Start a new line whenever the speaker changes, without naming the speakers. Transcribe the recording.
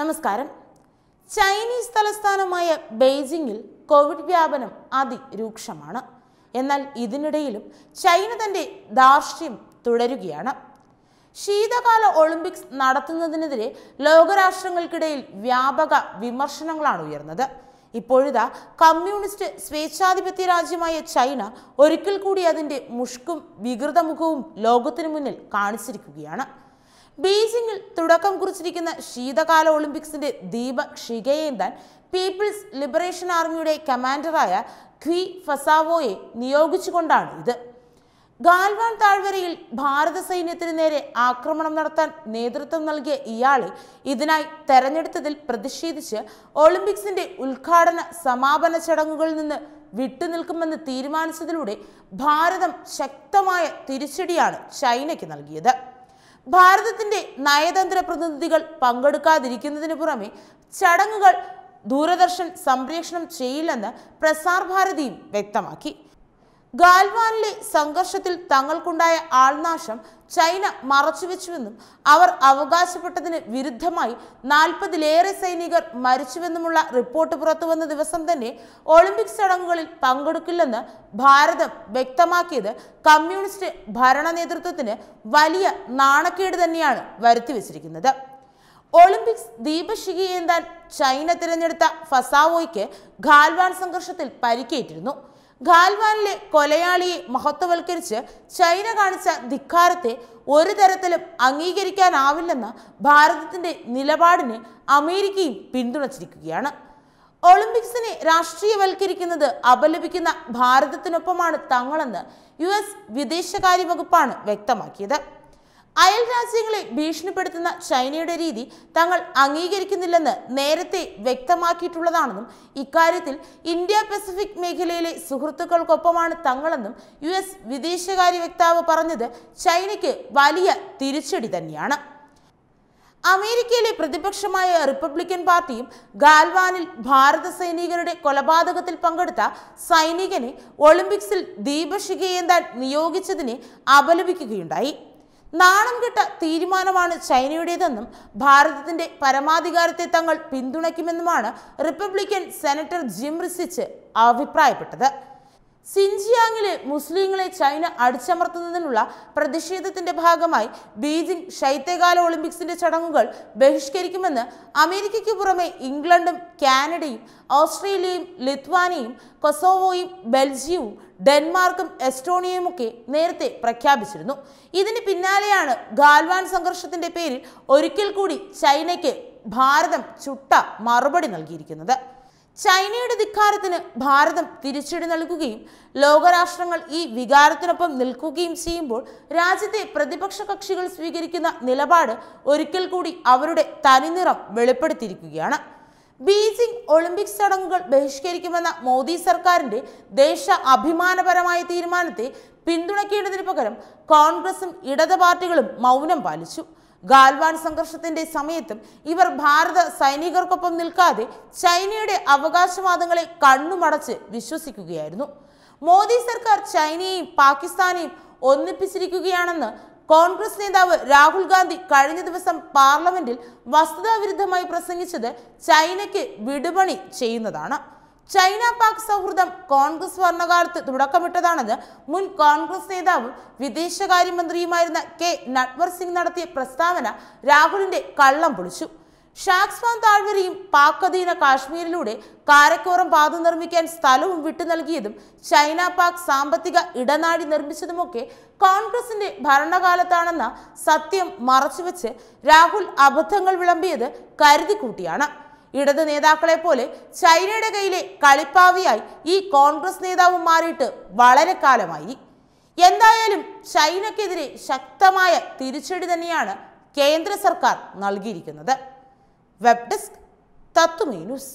നമസ്കാരം ചൈനീസ് തലസ്ഥാനമായ ബെയ്ജിങ്ങിൽ കോവിഡ് വ്യാപനം അതിരൂക്ഷമാണ് എന്നാൽ ഇതിനിടയിലും ചൈന തന്റെ ധാർഷ്ട്യം തുടരുകയാണ് ശീതകാല ഒളിമ്പിക്സ് നടത്തുന്നതിനെതിരെ ലോകരാഷ്ട്രങ്ങൾക്കിടയിൽ വ്യാപക വിമർശനങ്ങളാണ് ഉയർന്നത് ഇപ്പോഴിതാ കമ്മ്യൂണിസ്റ്റ് സ്വേച്ഛാധിപത്യ രാജ്യമായ ചൈന ഒരിക്കൽ കൂടി അതിൻ്റെ മുഷ്കും വികൃതമുഖവും ലോകത്തിനു മുന്നിൽ കാണിച്ചിരിക്കുകയാണ് ബീജിംഗിൽ തുടക്കം കുറിച്ചിരിക്കുന്ന ശീതകാല ഒളിമ്പിക്സിന്റെ ദീപ ക്ഷികയേന്താൻ പീപ്പിൾസ് ലിബറേഷൻ ആർമിയുടെ കമാൻഡറായ ക്വി ഫസാവോയെ നിയോഗിച്ചുകൊണ്ടാണ് ഇത് ഗാൽവാൻ താഴ്വരയിൽ ഭാരത സൈന്യത്തിന് നേരെ ആക്രമണം നടത്താൻ നേതൃത്വം നൽകിയ ഇയാളെ ഇതിനായി തെരഞ്ഞെടുത്തതിൽ പ്രതിഷേധിച്ച് ഒളിമ്പിക്സിന്റെ ഉദ്ഘാടന സമാപന ചടങ്ങുകളിൽ നിന്ന് വിട്ടുനിൽക്കുമെന്ന് തീരുമാനിച്ചതിലൂടെ ഭാരതം ശക്തമായ തിരിച്ചടിയാണ് ചൈനയ്ക്ക് നൽകിയത് ഭാരതത്തിന്റെ നയതന്ത്ര പ്രതിനിധികൾ പങ്കെടുക്കാതിരിക്കുന്നതിന് പുറമെ ചടങ്ങുകൾ ദൂരദർശൻ സംപ്രേഷണം ചെയ്യില്ലെന്ന് പ്രസാർ വ്യക്തമാക്കി ഗാൽവാനിലെ സംഘർഷത്തിൽ തങ്ങൾക്കുണ്ടായ ആൾനാശം ചൈന മറച്ചുവെച്ചുവെന്നും അവർ അവകാശപ്പെട്ടതിന് വിരുദ്ധമായി നാൽപ്പതിലേറെ സൈനികർ മരിച്ചുവെന്നുമുള്ള റിപ്പോർട്ട് പുറത്തുവന്ന ദിവസം തന്നെ ഒളിമ്പിക്സ് ചടങ്ങുകളിൽ പങ്കെടുക്കില്ലെന്ന് ഭാരതം വ്യക്തമാക്കിയത് കമ്മ്യൂണിസ്റ്റ് ഭരണ നേതൃത്വത്തിന് വലിയ നാണക്കേട് തന്നെയാണ് വരുത്തിവെച്ചിരിക്കുന്നത് ഒളിമ്പിക്സ് ദീപശിഖി ഏന്താൻ ചൈന തിരഞ്ഞെടുത്ത ഫസാവോയ്ക്ക് ഖാൽവാൻ സംഘർഷത്തിൽ പരിക്കേറ്റിരുന്നു ഖാൽവാനിലെ കൊലയാളിയെ മഹത്വവൽക്കരിച്ച് ചൈന കാണിച്ച ധിക്കാരത്തെ ഒരു തരത്തിലും അംഗീകരിക്കാനാവില്ലെന്ന ഭാരതത്തിൻ്റെ നിലപാടിന് അമേരിക്കയും പിന്തുണച്ചിരിക്കുകയാണ് ഒളിമ്പിക്സിനെ രാഷ്ട്രീയവൽക്കരിക്കുന്നത് അപലപിക്കുന്ന ഭാരതത്തിനൊപ്പമാണ് തങ്ങളെന്ന് യു എസ് വിദേശകാര്യ വകുപ്പാണ് വ്യക്തമാക്കിയത് അയൽ രാജ്യങ്ങളെ ഭീഷണിപ്പെടുത്തുന്ന ചൈനയുടെ രീതി തങ്ങൾ അംഗീകരിക്കുന്നില്ലെന്ന് നേരത്തെ വ്യക്തമാക്കിയിട്ടുള്ളതാണെന്നും ഇക്കാര്യത്തിൽ ഇന്ത്യ പസഫിക് മേഖലയിലെ സുഹൃത്തുക്കൾക്കൊപ്പമാണ് തങ്ങളെന്നും യു എസ് വിദേശകാര്യ വക്താവ് പറഞ്ഞത് ചൈനയ്ക്ക് വലിയ തിരിച്ചടി തന്നെയാണ് അമേരിക്കയിലെ പ്രതിപക്ഷമായ റിപ്പബ്ലിക്കൻ പാർട്ടിയും ഗാൽവാനിൽ ഭാരത സൈനികരുടെ കൊലപാതകത്തിൽ പങ്കെടുത്ത സൈനികനെ ഒളിമ്പിക്സിൽ ദീപശിഖയേന്താൻ നിയോഗിച്ചതിനെ അപലപിക്കുകയുണ്ടായി നാണം കിട്ട തീരുമാനമാണ് ചൈനയുടേതെന്നും ഭാരതത്തിന്റെ പരമാധികാരത്തെ തങ്ങൾ പിന്തുണയ്ക്കുമെന്നുമാണ് റിപ്പബ്ലിക്കൻ സെനറ്റർ ജിം റിസിച്ച് അഭിപ്രായപ്പെട്ടത് സിൻജിയാങ്ങിലെ മുസ്ലിങ്ങളെ ചൈന അടിച്ചമർത്തുന്നതിനുള്ള പ്രതിഷേധത്തിന്റെ ഭാഗമായി ബീജിംഗ് ശൈത്യകാല ഒളിമ്പിക്സിന്റെ ചടങ്ങുകൾ ബഹിഷ്കരിക്കുമെന്ന് അമേരിക്കയ്ക്ക് പുറമെ ഇംഗ്ലണ്ടും കാനഡയും ഓസ്ട്രേലിയയും ലിത്വാനിയും കൊസോവോയും ബെൽജിയവും ഡെൻമാർക്കും എസ്റ്റോണിയയുമൊക്കെ നേരത്തെ പ്രഖ്യാപിച്ചിരുന്നു ഇതിന് പിന്നാലെയാണ് ഗാൽവാൻ സംഘർഷത്തിന്റെ പേരിൽ ഒരിക്കൽ കൂടി ചൈനയ്ക്ക് ഭാരതം ചുട്ട മറുപടി നൽകിയിരിക്കുന്നത് ചൈനയുടെ ധിക്കാരത്തിന് ഭാരതം തിരിച്ചടി നൽകുകയും ലോകരാഷ്ട്രങ്ങൾ ഈ വികാരത്തിനൊപ്പം നിൽക്കുകയും ചെയ്യുമ്പോൾ രാജ്യത്തെ പ്രതിപക്ഷ കക്ഷികൾ സ്വീകരിക്കുന്ന നിലപാട് ഒരിക്കൽ കൂടി അവരുടെ തനിനിറം വെളിപ്പെടുത്തിയിരിക്കുകയാണ് ബീജിംഗ് ഒളിമ്പിക്സ് ചടങ്ങുകൾ ബഹിഷ്കരിക്കുമെന്ന മോദി സർക്കാരിന്റെ ദേശ അഭിമാനപരമായ തീരുമാനത്തെ പിന്തുണയ്ക്കേണ്ടതിന് പകരം കോൺഗ്രസും ഇടത് പാർട്ടികളും മൗനം പാലിച്ചു ഗാൽവാൻ സംഘർഷത്തിന്റെ സമയത്തും ഇവർ ഭാരത സൈനികർക്കൊപ്പം നിൽക്കാതെ ചൈനയുടെ അവകാശവാദങ്ങളെ കണ്ണുമടച്ച് വിശ്വസിക്കുകയായിരുന്നു മോദി സർക്കാർ ചൈനയെയും പാകിസ്ഥാനെയും ഒന്നിപ്പിച്ചിരിക്കുകയാണെന്ന് കോൺഗ്രസ് നേതാവ് രാഹുൽ ഗാന്ധി കഴിഞ്ഞ ദിവസം പാർലമെന്റിൽ വസ്തുതാവിരുദ്ധമായി പ്രസംഗിച്ചത് ചൈനയ്ക്ക് വിടുപണി ചെയ്യുന്നതാണ് ചൈന പാക് സൗഹൃദം കോൺഗ്രസ് ഭരണകാലത്ത് തുടക്കമിട്ടതാണെന്ന് മുൻ കോൺഗ്രസ് നേതാവും വിദേശകാര്യമന്ത്രിയുമായിരുന്ന കെ നട്വർ സിംഗ് നടത്തിയ പ്രസ്താവന രാഹുലിന്റെ കള്ളം പൊളിച്ചു ഷാക്സ്വാൻ താഴ്വരയും പാക് അധീന കാശ്മീരിലൂടെ കാരക്കോറം പാത നിർമ്മിക്കാൻ സ്ഥലവും വിട്ടു നൽകിയതും ചൈന പാക് സാമ്പത്തിക ഇടനാഴി നിർമ്മിച്ചതുമൊക്കെ കോൺഗ്രസിന്റെ ഭരണകാലത്താണെന്ന സത്യം മറച്ചുവെച്ച് രാഹുൽ അബദ്ധങ്ങൾ വിളമ്പിയത് കൂട്ടിയാണ് ഇടത് നേതാക്കളെ പോലെ ചൈനയുടെ കയ്യിലെ കളിപ്പാവിയായി ഈ കോൺഗ്രസ് നേതാവ് മാറിയിട്ട് വളരെ കാലമായി എന്തായാലും ചൈനക്കെതിരെ ശക്തമായ തിരിച്ചടി തന്നെയാണ് കേന്ദ്ര സർക്കാർ നൽകിയിരിക്കുന്നത് വെബ് ഡെസ്ക് തത്വമേ ന്യൂസ്